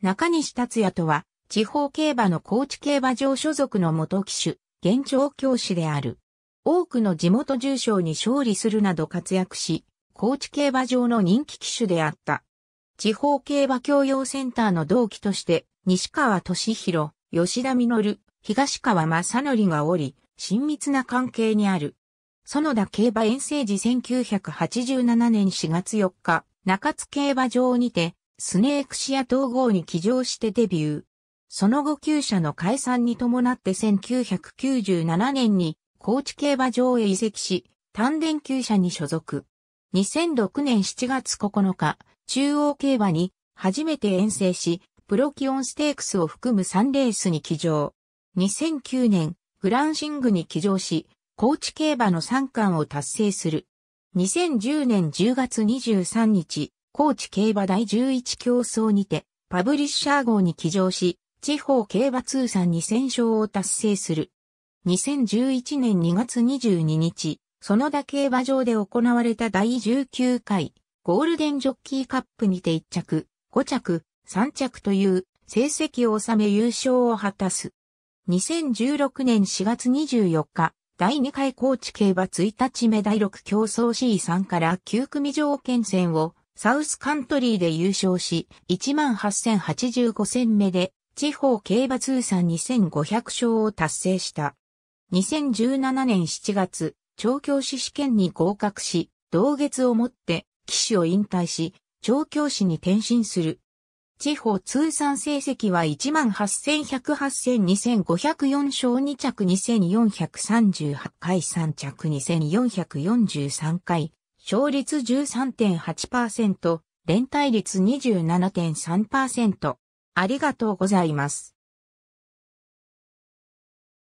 中西達也とは、地方競馬の高知競馬場所属の元騎手、現状教師である。多くの地元重賞に勝利するなど活躍し、高知競馬場の人気騎手であった。地方競馬教養センターの同期として、西川俊弘、吉田実、東川正則がおり、親密な関係にある。園田競馬遠征時1987年4月4日、中津競馬場にて、スネークシア統合に起乗してデビュー。その後旧社の解散に伴って1997年に高知競馬場へ移籍し、丹田旧社に所属。2006年7月9日、中央競馬に初めて遠征し、プロキオンステークスを含む3レースに起乗。2009年、グランシングに起乗し、高知競馬の3冠を達成する。2010年10月23日、高知競馬第11競争にて、パブリッシャー号に騎乗し、地方競馬通算2000勝を達成する。2011年2月22日、その競馬場で行われた第19回ゴールデンジョッキーカップにて1着、5着、3着という成績を収め優勝を果たす。2016年4月24日、第2回高知競馬1日目第6競争 C3 から9組条件戦をサウスカントリーで優勝し、18,085戦目で、地方競馬通算2500勝を達成した。2017年7月、調教師試験に合格し、同月をもって、騎手を引退し、調教師に転身する。地方通算成績は18,108,2504勝2着2438回3着2443回勝率13.8%、連帯率27.3%。ありがとうございます。